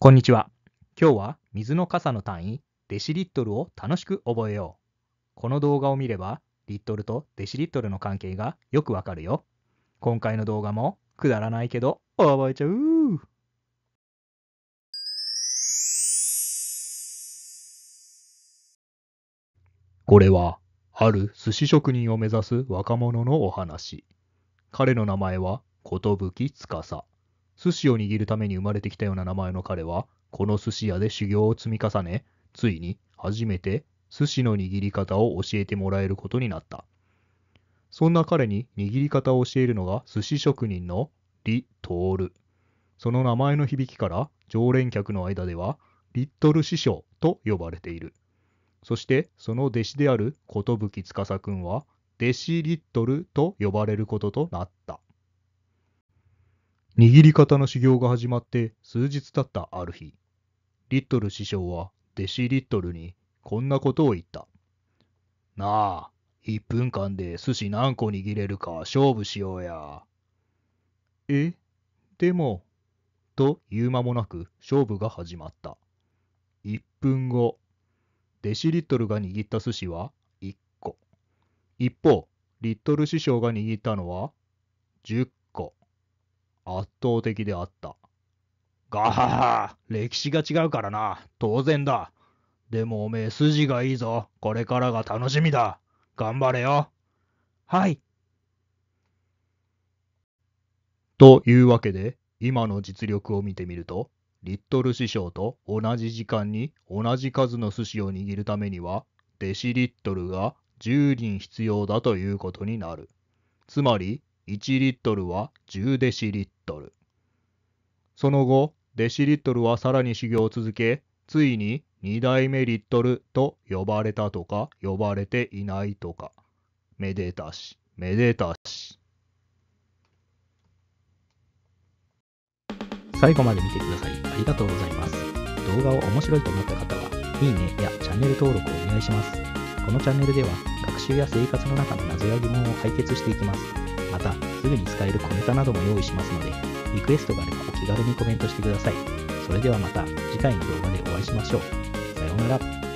こんにちは。今日は水の傘の単位デシリットルを楽しく覚えよう。この動画を見ればリットルとデシリットルの関係がよくわかるよ。今回の動画もくだらないけど覚えちゃうこれはある寿司職人を目指す若者のお話。彼の名前は寿司司。寿司を握るために生まれてきたような名前の彼は、この寿司屋で修行を積み重ね、ついに初めて寿司の握り方を教えてもらえることになった。そんな彼に握り方を教えるのが寿司職人のリ・トール。その名前の響きから常連客の間ではリットル師匠と呼ばれている。そしてその弟子である寿司司君は弟子リットルと呼ばれることとなった。握り方の修行が始まって数日経ったある日、リットル師匠は弟子リットルにこんなことを言った。なあ、1分間で寿司何個握れるか勝負しようや。え、でも、と言う間もなく勝負が始まった。1分後、弟子リットルが握った寿司は1個。一方、リットル師匠が握ったのは10圧倒的であった。ガハハ歴史が違うからな。当然だ。でもおめえ筋がいいぞ。これからが楽しみだ。頑張れよ。はい。というわけで、今の実力を見てみると、リットル師匠と同じ時間に同じ数の寿司を握るためには、デシリットルが10人必要だということになる。つまり、1リットルは10デシリットル。その後、デシリットルはさらに修行を続け、ついに2代目リットルと呼ばれたとか、呼ばれていないとか。めでたし、めでたし。最後まで見てくださりありがとうございます。動画を面白いと思った方は、いいねやチャンネル登録をお願いします。このチャンネルでは、学習や生活の中の謎や疑問を解決していきます。また、すぐに使える小ネタなども用意しますので、リクエストがあればお気軽にコメントしてください。それではまた次回の動画でお会いしましょう。さようなら。